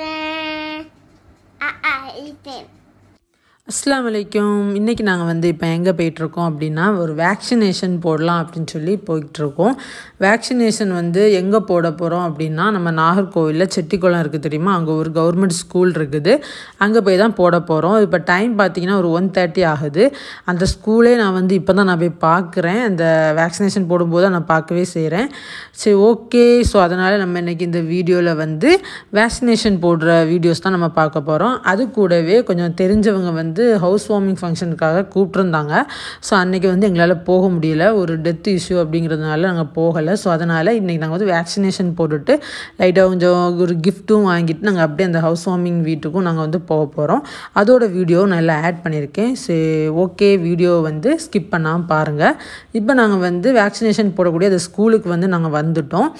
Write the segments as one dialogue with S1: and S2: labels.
S1: I I, I, it. அஸ்லாம் வலைக்கம் இன்றைக்கி நாங்கள் வந்து இப்போ எங்கே போயிட்டுருக்கோம் அப்படின்னா ஒரு வேக்சினேஷன் போடலாம் அப்படின்னு சொல்லி போயிட்டுருக்கோம் வேக்சினேஷன் வந்து எங்கே போட போகிறோம் அப்படின்னா நம்ம நாகர்கோவிலில் செட்டிக்குளம் இருக்குது தெரியுமா அங்கே ஒரு கவர்மெண்ட் ஸ்கூல் இருக்குது அங்கே போய் தான் போட போகிறோம் இப்போ டைம் பார்த்திங்கன்னா ஒரு ஒன் தேர்ட்டி ஆகுது அந்த ஸ்கூலே நான் வந்து இப்போ தான் நான் போய் பார்க்குறேன் அந்த வேக்சினேஷன் போடும்போது நான் பார்க்கவே செய்கிறேன் சரி ஓகே ஸோ அதனால் நம்ம இன்றைக்கி இந்த வீடியோவில் வந்து வேக்சினேஷன் போடுற வீடியோஸ் தான் நம்ம பார்க்க போகிறோம் அது கூடவே கொஞ்சம் தெரிஞ்சவங்க வந்து வந்து ஹவுஸ் வார்மிங் ஃபங்க்ஷனுக்காக கூப்பிட்ருந்தாங்க ஸோ அன்றைக்கி வந்து எங்களால் போக முடியல ஒரு டெத் இஷ்யூ அப்படிங்கிறதுனால நாங்கள் போகலை ஸோ அதனால் இன்றைக்கி நாங்கள் வந்து வேக்சினேஷன் போட்டுட்டு லைட்டாக கொஞ்சம் ஒரு கிஃப்ட்டும் வாங்கிட்டு நாங்கள் அப்படியே அந்த ஹவுஸ் வார்மிங் வீட்டுக்கும் நாங்கள் வந்து போக போகிறோம் அதோட வீடியோ நல்லா ஆட் பண்ணியிருக்கேன் சரி ஓகே வீடியோ வந்து ஸ்கிப் பண்ணாமல் பாருங்கள் இப்போ நாங்கள் வந்து வேக்சினேஷன் போடக்கூடிய அந்த ஸ்கூலுக்கு வந்து நாங்கள் வந்துவிட்டோம்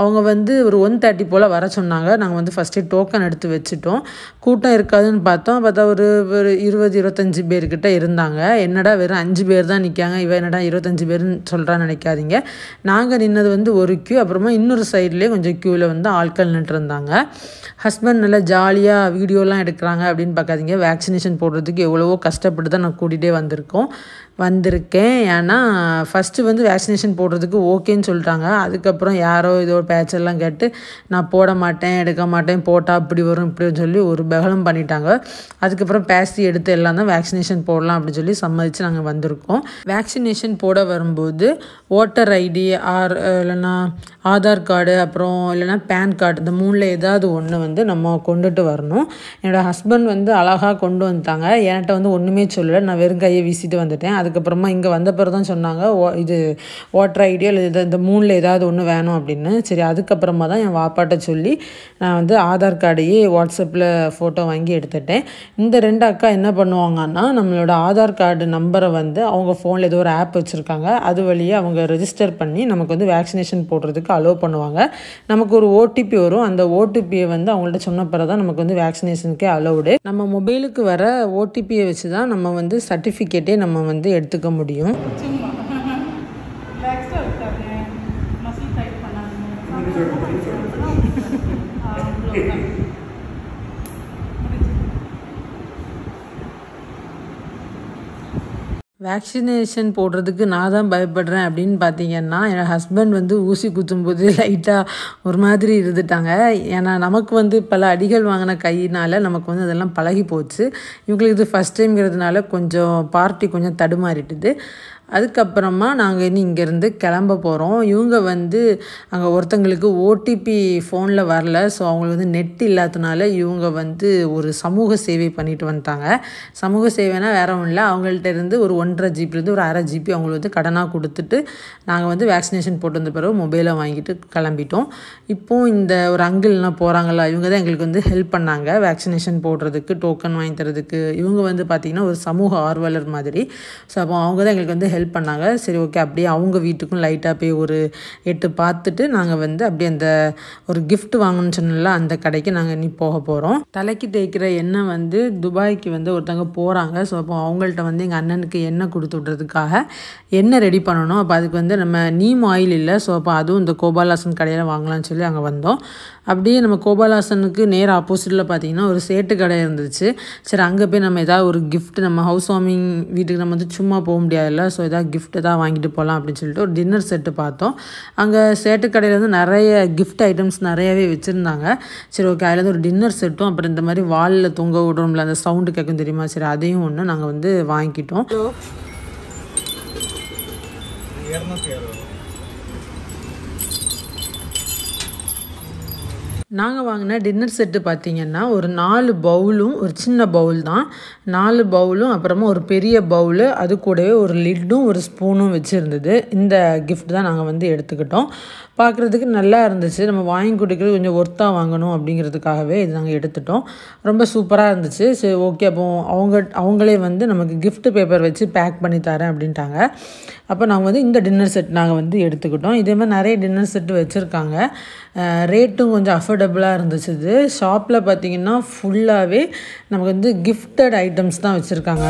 S1: அவங்க வந்து ஒரு ஒன் தேர்ட்டி போல் வர சொன்னாங்க நாங்கள் வந்து ஃபஸ்ட்டு டோக்கன் எடுத்து வச்சுட்டோம் கூட்டம் இருக்காதுன்னு பார்த்தோம் பார்த்தா ஒரு ஒரு இருபது இருபது இருபத்தஞ்சி பேர்கிட்ட இருந்தாங்க என்னடா வெறும் அஞ்சு பேர் தான் நிற்காங்க இவன் என்னடா இருபத்தஞ்சி பேர்னு சொல்கிறான்னு நினைக்காதீங்க நாங்கள் நின்னது வந்து ஒரு க்யூ அப்புறமா இன்னொரு சைட்லேயே கொஞ்சம் க்யூவில் வந்து ஆட்கள் நின்றுருந்தாங்க ஹஸ்பண்ட் நல்லா ஜாலியாக வீடியோலாம் எடுக்கிறாங்க அப்படின்னு பார்க்காதீங்க வேக்சினேஷன் போடுறதுக்கு எவ்வளவோ கஷ்டப்பட்டு தான் நான் கூட்டிகிட்டே வந்திருக்கோம் வந்திருக்கேன் ஏன்னா ஃபஸ்ட்டு வந்து வேக்சினேஷன் போடுறதுக்கு ஓகேன்னு சொல்லிட்டாங்க அதுக்கப்புறம் யாரோ இதோ பேச்செல்லாம் கேட்டு நான் போட மாட்டேன் எடுக்க மாட்டேன் போட்டால் அப்படி வரும் இப்படின்னு சொல்லி ஒரு பகலம் பண்ணிட்டாங்க அதுக்கப்புறம் பேசி எடுத்து எல்லாம் தான் வேக்சினேஷன் போடலாம் அப்படின்னு சொல்லி சம்மதித்து நாங்கள் வந்திருக்கோம் வேக்சினேஷன் போட வரும்போது ஓட்டர் ஐடி ஆர் இல்லைன்னா ஆதார் கார்டு அப்புறம் இல்லைனா பேன் கார்டு இந்த மூணில் ஏதாவது ஒன்று வந்து நம்ம கொண்டுட்டு வரணும் என்னோடய ஹஸ்பண்ட் வந்து அழகாக கொண்டு வந்துட்டாங்க என்கிட்ட வந்து ஒன்றுமே சொல்லலை நான் வெறும் கையை வீசிட்டு வந்துட்டேன் அதுக்கப்புறமா இங்கே வந்த பிறகு தான் சொன்னாங்க ஓ இது வாட்டர் ஐடியா இல்லை இது இந்த மூணில் ஏதாவது ஒன்று வேணும் அப்படின்னு சரி அதுக்கப்புறமா தான் என் வாப்பாட்ட சொல்லி நான் வந்து ஆதார் கார்டையே வாட்ஸ்அப்பில் ஃபோட்டோ வாங்கி எடுத்துட்டேன் இந்த ரெண்டு அக்கா என்ன பண்ணுவாங்கன்னா நம்மளோட ஆதார் கார்டு நம்பரை வந்து அவங்க ஃபோனில் ஏதோ ஒரு ஆப் வச்சுருக்காங்க அது வழியாக அவங்க ரெஜிஸ்டர் பண்ணி நமக்கு வந்து வேக்சினேஷன் போடுறதுக்கு அலோவ் பண்ணுவாங்க நமக்கு ஒரு ஓடிபி வரும் அந்த ஓடிபியை வந்து அவங்கள்ட்ட சொன்ன பிறகு தான் நமக்கு வந்து வேக்சினேஷனுக்கே அலோவுடு நம்ம மொபைலுக்கு வர ஓடிபியை வச்சு தான் நம்ம வந்து சர்டிஃபிகேட்டே நம்ம வந்து எடுத்துக்க முடியும் வேக்சினேஷன் போடுறதுக்கு நான் தான் பயப்படுறேன் அப்படின்னு பார்த்தீங்கன்னா என் ஹஸ்பண்ட் வந்து ஊசி குத்தும்போது லைட்டாக ஒரு மாதிரி இருந்துட்டாங்க ஏன்னா நமக்கு வந்து பல அடிகள் வாங்கின கையினால் நமக்கு வந்து அதெல்லாம் பழகி போச்சு இவங்களுக்கு இது ஃபஸ்ட் டைம்ங்கிறதுனால கொஞ்சம் பார்ட்டி கொஞ்சம் தடுமாறிட்டுது அதுக்கப்புறமா நாங்கள் இனி இங்கேருந்து கிளம்ப போகிறோம் இவங்க வந்து அங்கே ஒருத்தங்களுக்கு ஓடிபி ஃபோனில் வரல ஸோ அவங்களுக்கு வந்து நெட் இல்லாததுனால இவங்க வந்து ஒரு சமூக சேவை பண்ணிட்டு வந்துட்டாங்க சமூக சேவைனா வேற ஒன்றும் இல்லை அவங்கள்ட்ட இருந்து ஒரு ஒன்றரை ஜிபிலேருந்து ஒரு அரை ஜிபி அவங்களுக்கு வந்து கடனாக கொடுத்துட்டு நாங்கள் வந்து வேக்சினேஷன் போட்டு வந்த பிறகு மொபைலை வாங்கிட்டு கிளம்பிட்டோம் இப்போது இந்த ஒரு அங்கிள்லாம் போகிறாங்களா இவங்க தான் எங்களுக்கு வந்து ஹெல்ப் பண்ணாங்க வேக்சினேஷன் போடுறதுக்கு டோக்கன் வாங்கி தரதுக்கு இவங்க வந்து பார்த்திங்கன்னா ஒரு சமூக ஆர்வலர் மாதிரி ஸோ அப்போ அவங்க தான் எங்களுக்கு வந்து ஹெல்ப் பண்ணாங்க சரி ஓகே அப்படியே அவங்க வீட்டுக்கும் லைட்டாக போய் ஒரு எட்டு பார்த்துட்டு நாங்கள் வந்து அப்படியே அந்த ஒரு கிஃப்ட் வாங்கணும்னு சொன்னால அந்த கடைக்கு நாங்கள் நீ போக போகிறோம் தலைக்கு தேய்க்கிற எண்ணெய் வந்து துபாய்க்கு வந்து ஒருத்தவங்க போகிறாங்க ஸோ அப்போ அவங்கள்ட்ட வந்து எங்கள் அண்ணனுக்கு எண்ணெய் கொடுத்து விட்றதுக்காக எண்ணெய் ரெடி பண்ணணும் அப்போ அதுக்கு வந்து நம்ம நீம் ஆயில் இல்லை ஸோ அப்போ அதுவும் இந்த கோபாலாசன் கடையில் வாங்கலாம்னு சொல்லி அங்கே வந்தோம் அப்படியே நம்ம கோபாலாசனுக்கு நேர் ஆப்போசிட்டில் பார்த்தீங்கன்னா ஒரு சேட்டு கடை இருந்துச்சு சரி அங்கே போய் நம்ம ஏதாவது ஒரு கிஃப்ட் நம்ம ஹவுஸ் வார்மிங் வீட்டுக்கு நம்ம வந்து சும்மா போக முடியாதுல்ல ஸோ எதாவது கிஃப்ட் எதாவது வாங்கிட்டு போகலாம் அப்படின்னு சொல்லிட்டு ஒரு டின்னர் செட்டு பார்த்தோம் அங்கே சேட்டு கடையில் வந்து நிறைய கிஃப்ட் ஐட்டம்ஸ் நிறையவே வச்சுருந்தாங்க சரி ஓகே அதில் ஒரு டின்னர் செட்டும் அப்புறம் இந்த மாதிரி வாலில் தொங்க விடுறோம்ல அந்த சவுண்டு கேட்கும் தெரியுமா சரி அதையும் ஒன்று நாங்கள் வந்து வாங்கிக்கிட்டோம் நாங்கள் வாங்கின டின்னர் செட்டு பார்த்திங்கன்னா ஒரு நாலு பவுலும் ஒரு சின்ன பவுல் தான் நாலு பவுலும் அப்புறமா ஒரு பெரிய பவுலு அது கூடவே ஒரு லிட்டும் ஒரு ஸ்பூனும் வச்சுருந்தது இந்த கிஃப்ட் தான் நாங்கள் வந்து எடுத்துக்கிட்டோம் பார்க்குறதுக்கு நல்லா இருந்துச்சு நம்ம வாங்கி கொடுக்குறது கொஞ்சம் ஒர்த்தாக வாங்கணும் அப்படிங்கிறதுக்காகவே இது நாங்கள் எடுத்துட்டோம் ரொம்ப சூப்பராக இருந்துச்சு சரி ஓகே அப்போ அவங்க அவங்களே வந்து நமக்கு கிஃப்ட் பேப்பர் வச்சு பேக் பண்ணி தரேன் அப்படின்ட்டாங்க அப்போ நாங்கள் வந்து இந்த டின்னர் செட் நாங்கள் வந்து எடுத்துக்கிட்டோம் இதே மாதிரி நிறைய டின்னர் செட் வச்சுருக்காங்க ரேட்டும் கொஞ்சம் அஃபோர்டபுளாக இருந்துச்சு இது ஷாப்பில் பார்த்தீங்கன்னா ஃபுல்லாகவே நமக்கு வந்து கிஃப்டட் ஐட்டம்ஸ் தான் வச்சுருக்காங்க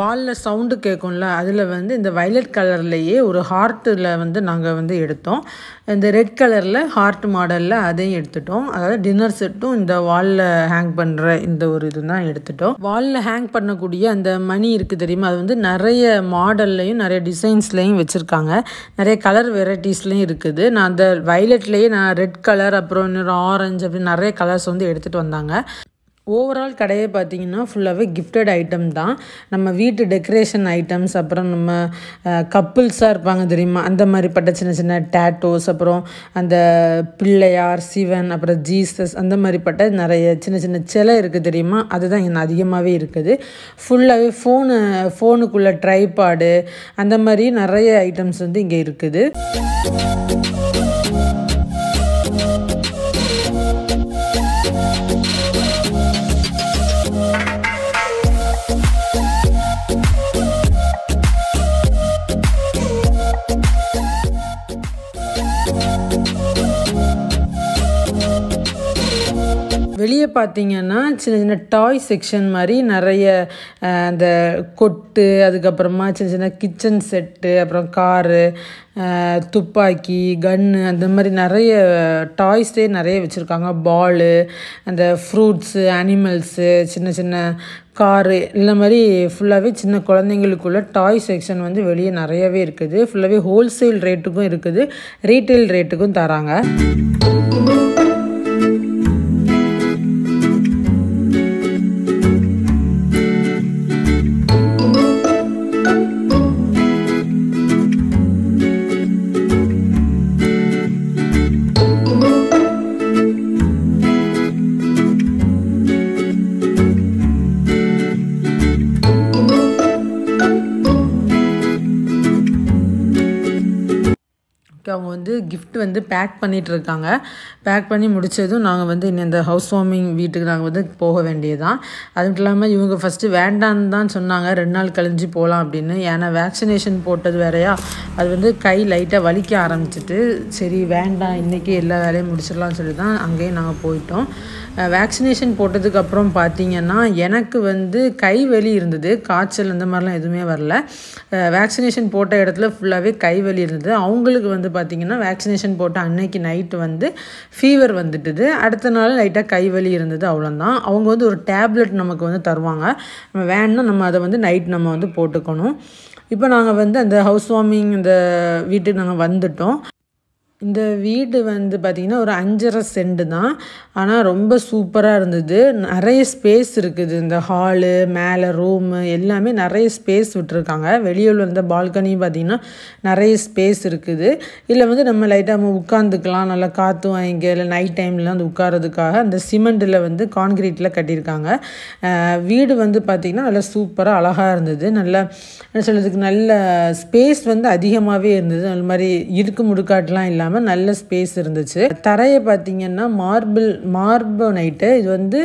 S1: வாலில் சவுண்டு கேட்கும்ல அதில் வந்து இந்த வைலட் கலர்லேயே ஒரு ஹார்ட்டில் வந்து நாங்கள் வந்து எடுத்தோம் இந்த ரெட் கலரில் ஹார்ட் மாடலில் அதையும் எடுத்துட்டோம் அதாவது டின்னர் செட்டும் இந்த வாலில் ஹேங் பண்ணுற இந்த ஒரு இது தான் எடுத்துட்டோம் வாலில் ஹேங் பண்ணக்கூடிய அந்த மணி இருக்குது தெரியுமா அது வந்து நிறைய மாடல்லையும் நிறைய டிசைன்ஸ்லையும் வச்சுருக்காங்க நிறைய கலர் வெரைட்டிஸ்லையும் இருக்குது நான் அந்த வைலட்லேயே நான் ரெட் கலர் அப்புறம் இன்னொரு ஆரஞ்சு அப்படின்னு நிறைய கலர்ஸ் வந்து எடுத்துகிட்டு வந்தாங்க ஓவரால் கடையை பார்த்திங்கன்னா ஃபுல்லாகவே கிஃப்டட் ஐட்டம் தான் நம்ம வீட்டு டெக்கரேஷன் ஐட்டம்ஸ் அப்புறம் நம்ம கப்புள்ஸாக இருப்பாங்க தெரியுமா அந்த மாதிரிப்பட்ட சின்ன சின்ன டேட்டோஸ் அப்புறம் அந்த பிள்ளையார் சிவன் அப்புறம் ஜீசஸ் அந்த மாதிரிப்பட்ட நிறைய சின்ன சின்ன சிலை இருக்குது தெரியுமா அதுதான் இங்கே அதிகமாகவே இருக்குது ஃபுல்லாகவே ஃபோனு ஃபோனுக்குள்ளே ட்ரைபாடு அந்த மாதிரி நிறைய ஐட்டம்ஸ் வந்து இங்கே இருக்குது பார்த்தீங்கன்னா சின்ன சின்ன டாய் செக்ஷன் மாதிரி நிறைய அந்த கொட்டு அதுக்கப்புறமா சின்ன சின்ன கிச்சன் செட்டு அப்புறம் காரு துப்பாக்கி கன்னு அந்த மாதிரி நிறைய டாய்ஸே நிறைய வச்சுருக்காங்க பாலு அந்த ஃப்ரூட்ஸு அனிமல்ஸு சின்ன சின்ன காரு இந்த மாதிரி ஃபுல்லாகவே சின்ன குழந்தைங்களுக்குள்ள டாய் செக்ஷன் வந்து வெளியே நிறையவே இருக்குது ஃபுல்லாகவே ஹோல்சேல் ரேட்டுக்கும் இருக்குது ரீட்டெயில் ரேட்டுக்கும் தராங்க வந்து கிஃப்ட் வந்து பேக் பண்ணிகிட்ருக்காங்க பேக் பண்ணி முடித்ததும் நாங்கள் வந்து இந்த ஹவுஸ் வார்மிங் வீட்டுக்கு நாங்கள் வந்து போக வேண்டியதுதான் அது மட்டும் இல்லாமல் இவங்க ஃபஸ்ட்டு வேண்டான்னு தான் சொன்னாங்க ரெண்டு நாள் கழிஞ்சு போகலாம் அப்படின்னு ஏன்னா வேக்சினேஷன் போட்டது வேறையா அது வந்து கை லைட்டாக வலிக்க ஆரம்பிச்சிட்டு சரி வேண்டாம் இன்றைக்கி எல்லா வேலையும் முடிச்சிடலாம்னு சொல்லி தான் அங்கேயும் நாங்கள் போயிட்டோம் வேக்சினேஷன் போட்டதுக்கப்புறம் பார்த்திங்கன்னா எனக்கு வந்து கை வலி இருந்தது காய்ச்சல் இந்த மாதிரிலாம் எதுவுமே வரல வேக்சினேஷன் போட்ட இடத்துல ஃபுல்லாகவே கை வலி இருந்தது அவங்களுக்கு வந்து பார்த்திங்கன்னா ஆனால் வேக்சினேஷன் போட்ட அன்னைக்கு நைட்டு வந்து ஃபீவர் வந்துட்டுது அடுத்த நாள் லைட்டாக கைவலி இருந்தது அவ்வளோதான் அவங்க வந்து ஒரு டேப்லெட் நமக்கு வந்து தருவாங்க நம்ம வேணும்னா நம்ம அதை வந்து நைட் நம்ம வந்து போட்டுக்கணும் இப்போ நாங்கள் வந்து அந்த ஹவுஸ் வார்மிங் இந்த வீட்டுக்கு நாங்கள் வந்துவிட்டோம் இந்த வீடு வந்து பார்த்திங்கன்னா ஒரு அஞ்சரை செண்டு தான் ஆனால் ரொம்ப சூப்பராக இருந்தது நிறைய ஸ்பேஸ் இருக்குது இந்த ஹாலு மேலே ரூமு எல்லாமே நிறைய ஸ்பேஸ் விட்டுருக்காங்க வெளியூர் இருந்த பால்கனியும் பார்த்திங்கன்னா நிறைய ஸ்பேஸ் இருக்குது இல்லை வந்து நம்ம லைட்டாக நம்ம உட்காந்துக்கலாம் நல்லா காற்று வாங்கிக்க இல்லை நைட் டைம்லாம் வந்து உட்காரதுக்காக அந்த சிமெண்ட்டில் வந்து கான்கிரீட்டில் கட்டியிருக்காங்க வீடு வந்து பார்த்திங்கன்னா நல்லா சூப்பராக அழகாக இருந்தது நல்லா என்ன சொல்கிறதுக்கு நல்ல ஸ்பேஸ் வந்து அதிகமாகவே இருந்தது அது மாதிரி இருக்கு முடுக்காட்டெலாம் இல்லை இல்லாமல் நல்ல ஸ்பேஸ் இருந்துச்சு தரையை பார்த்தீங்கன்னா மார்பிள் மார்போ நைட்டு இது வந்து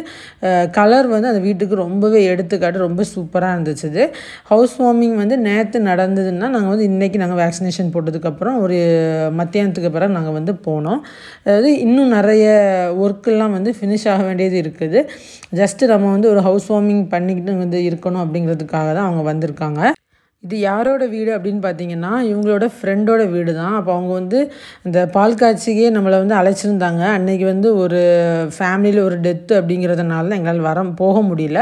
S1: கலர் வந்து அந்த வீட்டுக்கு ரொம்பவே எடுத்துக்காட்டு ரொம்ப சூப்பராக இருந்துச்சு இது ஹவுஸ் வார்மிங் வந்து நேற்று நடந்ததுன்னா நாங்கள் வந்து இன்றைக்கி நாங்கள் வேக்சினேஷன் போட்டதுக்கப்புறம் ஒரு மத்தியானத்துக்கு பிறகு நாங்கள் வந்து போனோம் அதாவது இன்னும் நிறைய ஒர்க்கெல்லாம் வந்து ஃபினிஷ் ஆக வேண்டியது இருக்குது ஜஸ்ட்டு நம்ம வந்து ஒரு ஹவுஸ் வார்மிங் பண்ணிக்கிட்டு வந்து இருக்கணும் அப்படிங்கிறதுக்காக தான் அவங்க வந்திருக்காங்க இது யாரோட வீடு அப்படின்னு பார்த்தீங்கன்னா இவங்களோட ஃப்ரெண்டோட வீடு தான் அப்போ அவங்க வந்து இந்த பால் காட்சிக்கே நம்மளை வந்து அழைச்சிருந்தாங்க அன்றைக்கி வந்து ஒரு ஃபேமிலியில் ஒரு டெத்து அப்படிங்கிறதுனால தான் எங்களால் வர போக முடியல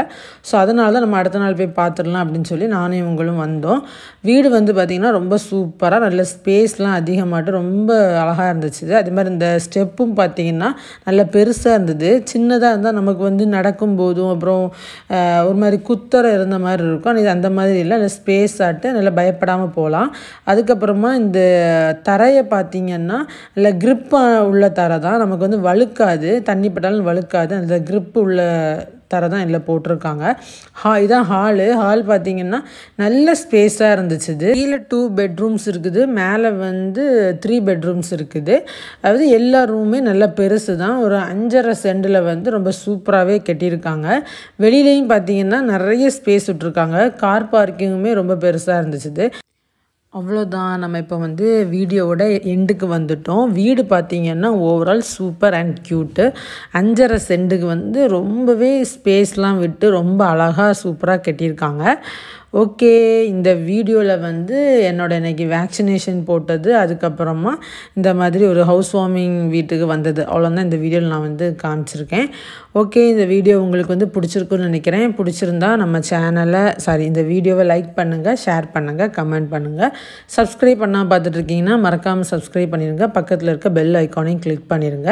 S1: ஸோ அதனால தான் நம்ம அடுத்த நாள் போய் பார்த்துடலாம் அப்படின்னு சொல்லி நானும் இவங்களும் வந்தோம் வீடு வந்து பார்த்திங்கன்னா ரொம்ப சூப்பராக நல்ல ஸ்பேஸ்லாம் அதிகமாட்டு ரொம்ப அழகாக இருந்துச்சு அதே மாதிரி இந்த ஸ்டெப்பும் பார்த்திங்கன்னா நல்ல பெருசாக இருந்தது சின்னதாக இருந்தால் நமக்கு வந்து நடக்கும் போதும் அப்புறம் ஒரு மாதிரி குத்தரை இருந்த மாதிரி இருக்கும் இது அந்த மாதிரி இல்லை ஸ்பேஸ் ஸ்டார்ட்டு நல்லா பயப்படாமல் போகலாம் அதுக்கப்புறமா இந்த தரையை பார்த்திங்கன்னா நல்ல க்ரிப்பாக உள்ள தரை தான் நமக்கு வந்து வழுக்காது தண்ணி பட்டாலும் வழுக்காது அந்த க்ரிப்பு உள்ள தர தான் இதில் போட்டிருக்காங்க ஹா இதான் ஹாலு ஹால் பார்த்தீங்கன்னா நல்ல ஸ்பேஸாக இருந்துச்சு கீழே டூ பெட்ரூம்ஸ் இருக்குது மேலே வந்து த்ரீ பெட்ரூம்ஸ் இருக்குது அதாவது எல்லா ரூமுமே நல்லா பெருசு தான் ஒரு அஞ்சரை சென்டில் வந்து ரொம்ப சூப்பராகவே கட்டியிருக்காங்க வெளியிலையும் பார்த்தீங்கன்னா நிறைய ஸ்பேஸ் விட்டுருக்காங்க கார் பார்க்கிங்குமே ரொம்ப பெருசாக இருந்துச்சு அவ்வளோதான் நம்ம இப்போ வந்து வீடியோவோட எண்டுக்கு வந்துட்டோம் வீடு பார்த்திங்கன்னா ஓவரால் சூப்பர் அண்ட் க்யூட்டு அஞ்சரை செண்டுக்கு வந்து ரொம்பவே ஸ்பேஸ்லாம் விட்டு ரொம்ப அழகாக சூப்பராக கட்டியிருக்காங்க ஓகே இந்த வீடியோவில் வந்து என்னோட இன்றைக்கி வேக்சினேஷன் போட்டது அதுக்கப்புறமா இந்த மாதிரி ஒரு ஹவுஸ் வார்மிங் வீட்டுக்கு வந்தது அவ்வளோதான் இந்த வீடியோவில் நான் வந்து காமிச்சிருக்கேன் ஓகே இந்த வீடியோ உங்களுக்கு வந்து பிடிச்சிருக்குன்னு நினைக்கிறேன் பிடிச்சிருந்தா நம்ம சேனலை சாரி இந்த வீடியோவை லைக் பண்ணுங்கள் ஷேர் பண்ணுங்கள் கமெண்ட் பண்ணுங்கள் சப்ஸ்கிரைப் பண்ணால் பார்த்துட்ருக்கீங்கன்னா மறக்காமல் சப்ஸ்கிரைப் பண்ணிடுங்க பக்கத்தில் இருக்க பெல் ஐக்கானையும் கிளிக் பண்ணிடுங்க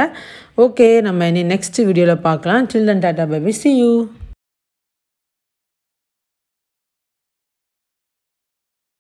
S1: ஓகே நம்ம இனி நெக்ஸ்ட் வீடியோவில் பார்க்கலாம் children tata baby see you